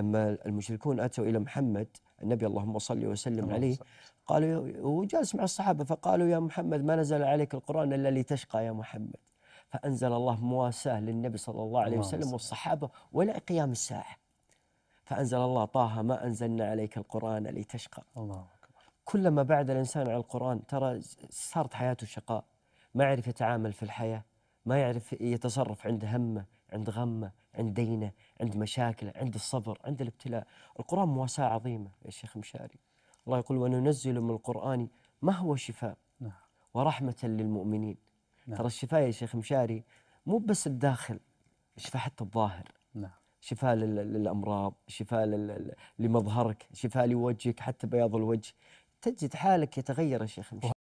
لما المشركون أتوا إلى محمد النبي اللهم صل وسلم عليه قالوا وجالس مع الصحابة فقالوا يا محمد ما نزل عليك القرآن إلا لتشقى يا محمد فأنزل الله مواساة للنبي صلى الله عليه وسلم والصحابة ولا قيام الساعة فأنزل الله طه ما أنزلنا عليك القرآن لتشقى الله أكبر كلما بعد الإنسان عن القرآن ترى صارت حياته شقاء ما يعرف يتعامل في الحياة ما يعرف يتصرف عند همه عند غمه عند دينه عند مشاكله عند الصبر عند الابتلاء القرآن مواساة عظيمة يا شيخ مشاري الله يقول وننزل من القرآن ما هو شفاء نعم. ورحمة للمؤمنين نعم. ترى الشفاء يا شيخ مشاري مو بس الداخل شفاء حتى الظاهر نعم. شفاء للأمراض شفاء لمظهرك شفاء لوجهك حتى بياض الوجه تجد حالك يتغير يا شيخ مشاري